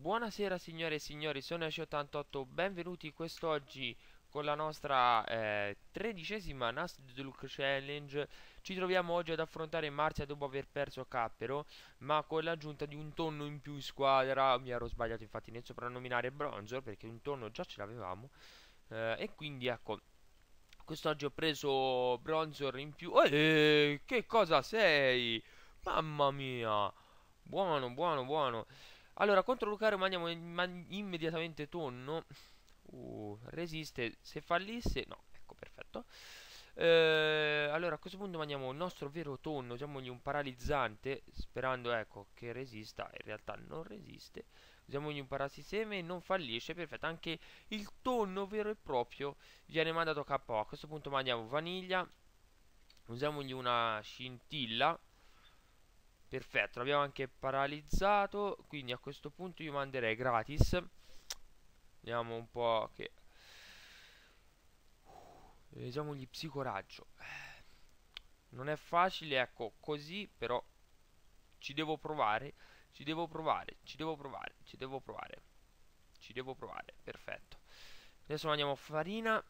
Buonasera signore e signori, sono AC88, benvenuti quest'oggi con la nostra eh, tredicesima Nasdaq Challenge ci troviamo oggi ad affrontare Marzia dopo aver perso Cappero ma con l'aggiunta di un tonno in più in squadra mi ero sbagliato infatti nel soprannominare Bronzor perché un tonno già ce l'avevamo eh, e quindi ecco quest'oggi ho preso Bronzor in più Eeeh, che cosa sei? Mamma mia buono buono buono allora, contro Lucario mandiamo immediatamente tonno. Uh, resiste. Se fallisse... No, ecco, perfetto. Eh, allora, a questo punto mandiamo il nostro vero tonno. Usiamogli un paralizzante, sperando, ecco, che resista. In realtà non resiste. Usiamogli un parasiseme, non fallisce. Perfetto, anche il tonno vero e proprio viene mandato KO. A questo punto mandiamo vaniglia. Usiamogli una scintilla Perfetto, l'abbiamo anche paralizzato, quindi a questo punto io manderei gratis. Vediamo un po' che... Usiamo gli psicoraggio. Non è facile, ecco, così, però ci devo provare, ci devo provare, ci devo provare, ci devo provare. Ci devo provare, perfetto. Adesso mandiamo farina.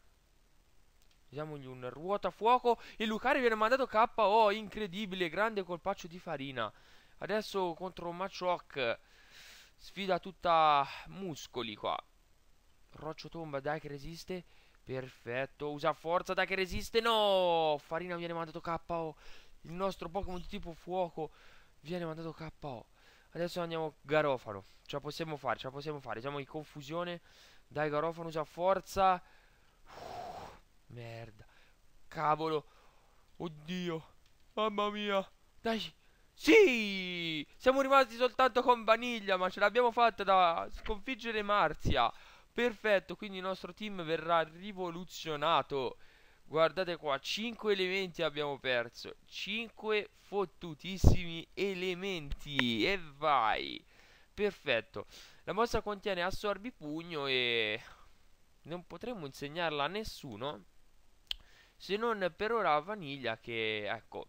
Usiamogli un fuoco e Lucario viene mandato KO, incredibile, grande colpaccio di Farina. Adesso contro Machoc, sfida tutta muscoli qua. Roccio tomba, dai che resiste. Perfetto, usa forza, dai che resiste. No, Farina viene mandato KO. Il nostro Pokémon di tipo fuoco viene mandato KO. Adesso andiamo Garofano. Ce la possiamo fare, ce la possiamo fare. Siamo in confusione. Dai Garofano, usa forza. Merda. Cavolo. Oddio. Mamma mia. Dai. Sì! Siamo rimasti soltanto con Vaniglia, ma ce l'abbiamo fatta da sconfiggere Marzia. Perfetto, quindi il nostro team verrà rivoluzionato. Guardate qua, 5 elementi abbiamo perso. 5 fottutissimi elementi. E vai. Perfetto. La mossa contiene assorbi pugno e... Non potremmo insegnarla a nessuno se non per ora Vaniglia che ecco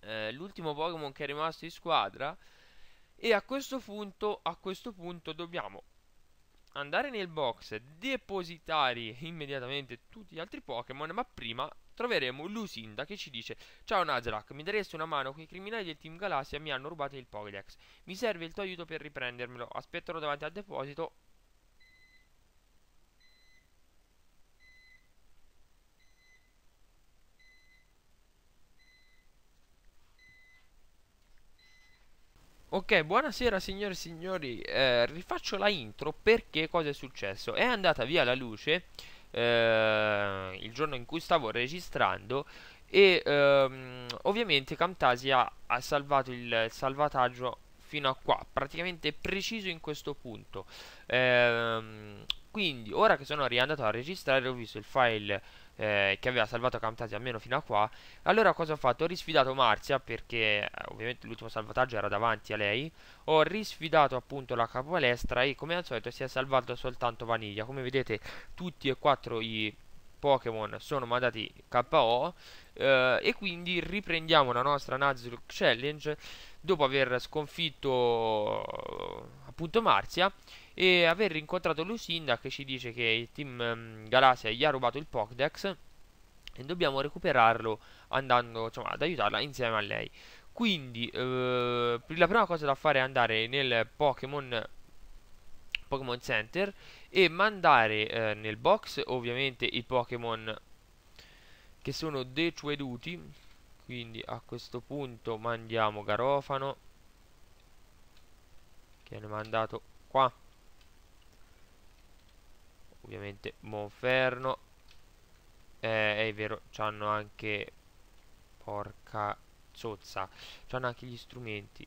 eh, l'ultimo Pokémon che è rimasto in squadra e a questo punto a questo punto dobbiamo andare nel box depositare immediatamente tutti gli altri Pokémon ma prima troveremo Lusinda che ci dice Ciao Nazarak, mi daresti una mano? Quei criminali del Team Galassia mi hanno rubato il Pokédex. Mi serve il tuo aiuto per riprendermelo. aspetterò davanti al deposito Ok, buonasera signore e signori, eh, rifaccio la intro perché cosa è successo? È andata via la luce eh, il giorno in cui stavo registrando e ehm, ovviamente Camtasia ha salvato il salvataggio fino a qua, praticamente preciso in questo punto. Eh, quindi ora che sono riandato a registrare ho visto il file eh, che aveva salvato Camtasia almeno fino a qua. Allora cosa ho fatto? Ho risfidato Marzia perché eh, ovviamente l'ultimo salvataggio era davanti a lei. Ho risfidato appunto la capoalestra e come al solito si è salvato soltanto Vaniglia. Come vedete tutti e quattro i Pokémon sono mandati KO eh, e quindi riprendiamo la nostra Nuzlocke Challenge dopo aver sconfitto appunto Marzia e aver rincontrato Lucinda che ci dice che il team mm, Galassia gli ha rubato il Pokédex e dobbiamo recuperarlo andando insomma, ad aiutarla insieme a lei. Quindi eh, la prima cosa da fare è andare nel Pokémon Pokémon Center e mandare eh, nel box ovviamente i Pokémon che sono deceduti. Quindi a questo punto mandiamo Garofano che viene mandato qua ovviamente Monferno eh, è vero c'hanno anche porca zozza c'hanno anche gli strumenti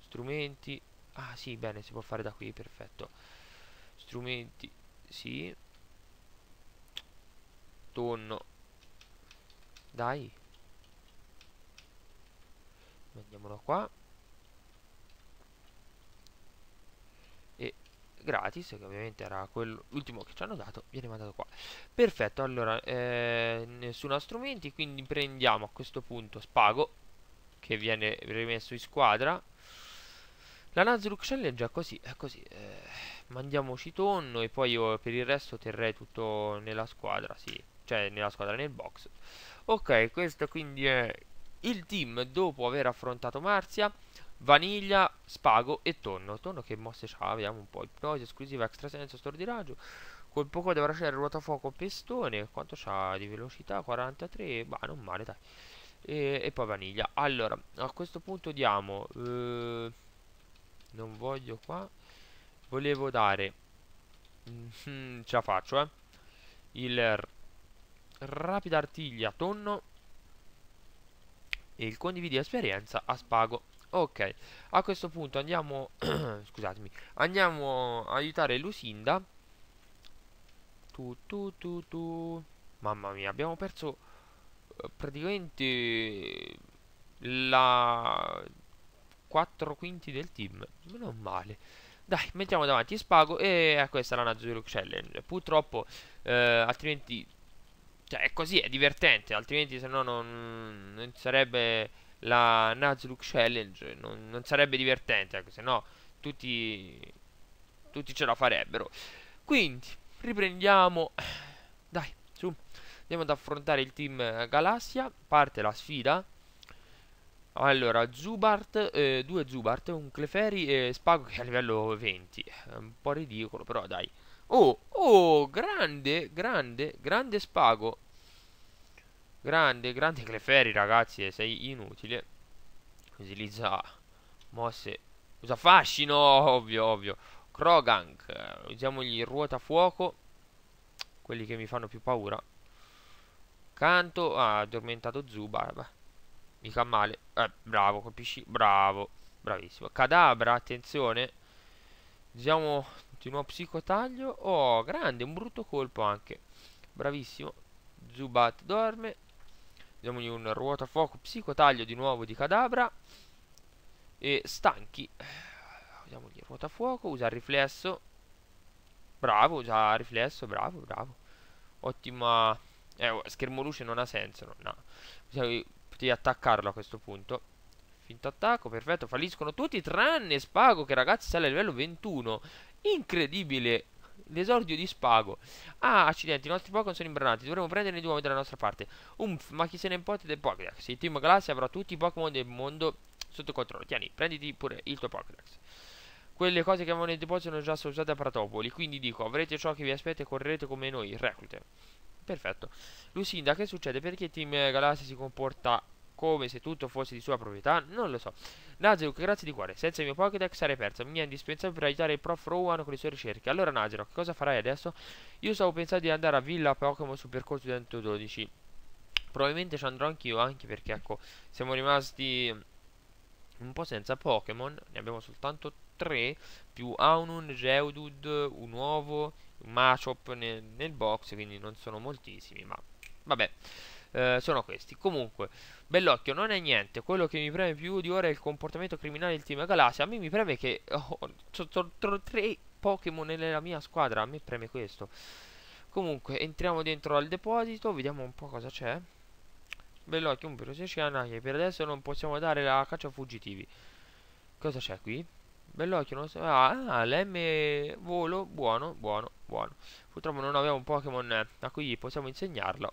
strumenti ah sì bene si può fare da qui perfetto strumenti sì tonno dai mandiamolo qua gratis, che ovviamente era quell'ultimo che ci hanno dato, viene mandato qua. Perfetto, allora, eh, nessuno strumenti, quindi prendiamo a questo punto Spago, che viene rimesso in squadra. La Nuzlocke Shell è già così, è eh, così. Eh, mandiamoci tonno e poi io per il resto terrei tutto nella squadra, sì. Cioè nella squadra, nel box. Ok, questo quindi è il team dopo aver affrontato Marzia vaniglia, spago e tonno. Tonno che mosse ha, vediamo un po'. Ipnosi, esclusiva, extrasenso, stor di raggio. Col poco da ruota fuoco, pestone. Quanto c'ha di velocità? 43, ma non male, dai. E, e, poi vaniglia. Allora, a questo punto diamo... Eh, non voglio qua. Volevo dare... Mm, ce la faccio, eh. Il rapida artiglia, tonno e il condividi esperienza a spago Ok, a questo punto andiamo, scusatemi, andiamo a aiutare Lusinda. Tu, tu, tu, tu. Mamma mia, abbiamo perso eh, praticamente la 4 quinti del team. Meno male. Dai, mettiamo davanti Spago e a eh, questa è la Nazuru Challenge. Purtroppo, eh, altrimenti... Cioè, è così, è divertente, altrimenti se no non, non sarebbe la Nuzlocke Challenge non, non, sarebbe divertente, anche se no tutti, tutti ce la farebbero. Quindi, riprendiamo... Dai, su, andiamo ad affrontare il team Galassia, parte la sfida. Allora, Zubart, eh, due Zubart, un Clefairy e Spago che è a livello 20. È un po' ridicolo, però dai. Oh, oh, grande, grande, grande Spago. Grande, grande Clefairy ragazzi, eh, sei inutile. Utilizza mosse. Usa fascino, ovvio, ovvio. Krogank, eh, usiamogli ruota fuoco. Quelli che mi fanno più paura. Canto, ha ah, addormentato Zuba. Beh, mica male. Eh, bravo, colpisci. Bravo, bravissimo. Cadabra, attenzione. Usiamo continuo psicotaglio. Oh, grande, un brutto colpo anche. Bravissimo. Zubat dorme. Diamogli un ruotafuoco psicotaglio di nuovo di cadabra. E stanchi. Diamogli ruotafuoco, usa riflesso. Bravo, usa riflesso, bravo, bravo. Ottima... Eh, oh, schermo luce non ha senso, no. no. Cioè, potevi attaccarlo a questo punto. Finto attacco, perfetto. Falliscono tutti tranne Spago che ragazzi sale a livello 21. Incredibile l'esordio di Spago. Ah, accidenti, i nostri Pokémon sono imbranati. Dovremmo prenderne due dalla nostra parte. Umf, ma chi se ne importa del Pokédex? Eh, il team Galassia avrà tutti i Pokémon del mondo sotto controllo. Tieni, prenditi pure il tuo Pokédex. Quelle cose che avevano nel deposito sono già state usate a Pratopoli, quindi dico, avrete ciò che vi aspetta e correrete come noi, reclute. Perfetto. Lucinda, che succede? Perché Team Galassia si comporta come se tutto fosse di sua proprietà? Non lo so. Nazerok, grazie di cuore. Senza il mio Pokédex sarei perso. Mi è indispensabile per aiutare il prof Rowan con le sue ricerche. Allora, Nazerok, cosa farai adesso? Io stavo pensando di andare a Villa Pokémon sul percorso 112. Probabilmente ci andrò anch'io, anche perché, ecco, siamo rimasti un po' senza Pokémon, ne abbiamo soltanto 3, più Aunun, Geudud, un uovo, un Machop nel, nel box, quindi non sono moltissimi, ma vabbè. Eh, sono questi. Comunque, Bellocchio non è niente, quello che mi preme più di ora è il comportamento criminale del team Galassia. A me mi preme che ho oh, tre Pokémon nella mia squadra, a me preme questo. Comunque, entriamo dentro al deposito, vediamo un po' cosa c'è. Bellocchio, un piroseciana, che per adesso non possiamo dare la caccia a fuggitivi. Cosa c'è qui? Bellocchio non so. Ah, ah l'M volo, buono, buono, buono. Purtroppo non abbiamo un Pokémon a cui possiamo insegnarlo.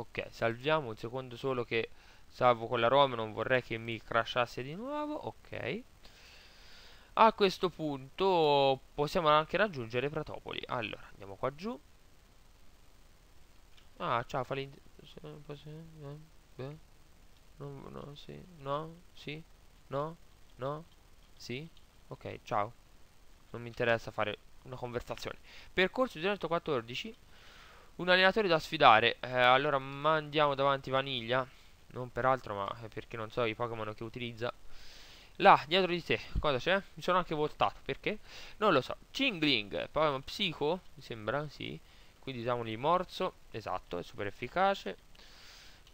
ok salviamo un secondo solo che salvo con la ROM non vorrei che mi crashasse di nuovo ok a questo punto possiamo anche raggiungere Pratopoli allora andiamo qua giù ah ciao Falin eh, eh. no, no, sì, no, sì, no, no, sì, ok, ciao. Non mi interessa fare una conversazione. Percorso 214 un allenatore da sfidare. Eh, allora mandiamo davanti Vaniglia. Non peraltro, ma perché non so i Pokémon che utilizza. Là, dietro di te, cosa c'è? Mi sono anche voltato, perché? Non lo so. Chingling. Pokémon Psico, mi sembra, sì. Quindi usiamogli Morso, esatto, è super efficace.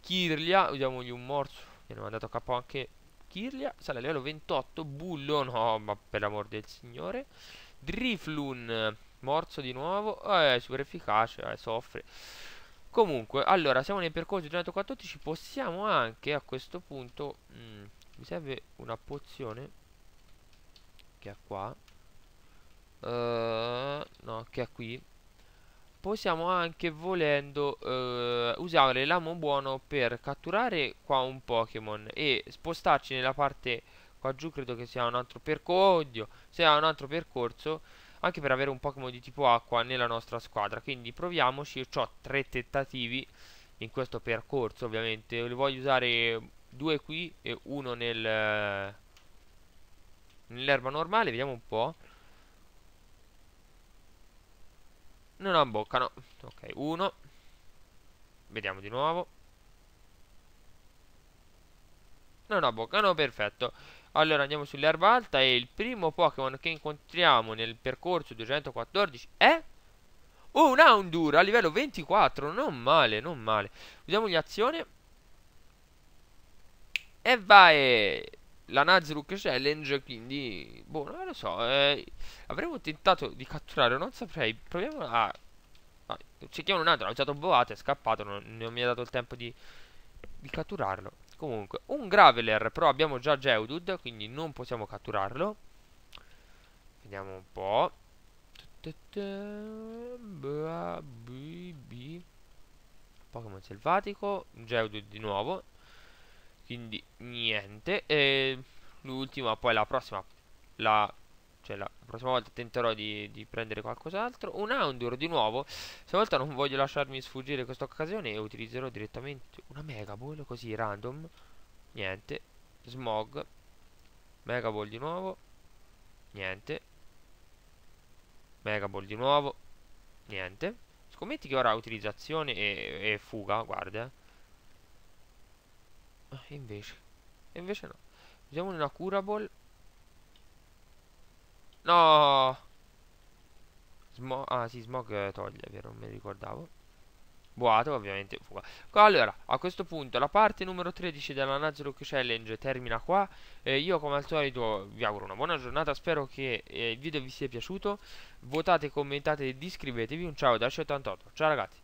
Kirlia, usiamogli un Morso, viene mandato a capo anche Kirlia. Sale a livello 28, Bullo, no, ma per l'amor del signore. Driflun, Morso di nuovo. Eh, super efficace, eh, soffre. Comunque, allora, siamo nel percorso giornato 14. Possiamo anche a questo punto... Mh, mm, mi serve una pozione. Che è qua. Uh, no, che è qui. Possiamo anche, volendo, uh, usare l'amo buono per catturare qua un Pokémon e spostarci nella parte qua giù credo che sia un altro percorso, sia un altro percorso anche per avere un Pokémon di tipo acqua nella nostra squadra. Quindi proviamoci, io ho tre tentativi in questo percorso ovviamente, li voglio usare due qui e uno nel, nell'erba normale, vediamo un po'. Non abboccano. Ok, uno. Vediamo di nuovo. Non abboccano, perfetto. Allora andiamo sull'erba alta e il primo Pokémon che incontriamo nel percorso 214 è... Oh, un Houndour a livello 24, non male, non male. Usiamo gli azione. E vai! La Nazruk Challenge, quindi... Boh, non lo so. Eh, avremmo tentato di catturare, non saprei. Proviamo a... Ah, cerchiamo un altro, ha usato Boato, è scappato, non, non mi ha dato il tempo di, di catturarlo. Comunque, un Graveler, però abbiamo già Geodude, quindi non possiamo catturarlo. Vediamo un po'. Pokémon selvatico, Geodude di nuovo. Quindi niente. E l'ultima, poi la prossima, la cioè la prossima volta tenterò di, di prendere qualcos'altro un Houndour di nuovo stavolta non voglio lasciarmi sfuggire questa occasione e utilizzerò direttamente una Megaball così random niente Smog Megaball di nuovo niente Megaball di nuovo niente scommetti che ora utilizzazione e, e fuga guarda eh. ah, invece invece no usiamo una Curable No! Smo ah, sì, smog toglie, vero? Non mi ricordavo. Boato, ovviamente, fuga. Allora, a questo punto, la parte numero 13 della Nuzlocke Challenge termina qua. Eh, io, come al solito, vi auguro una buona giornata. Spero che eh, il video vi sia piaciuto. Votate, commentate e iscrivetevi. Un ciao da 88 Ciao ragazzi!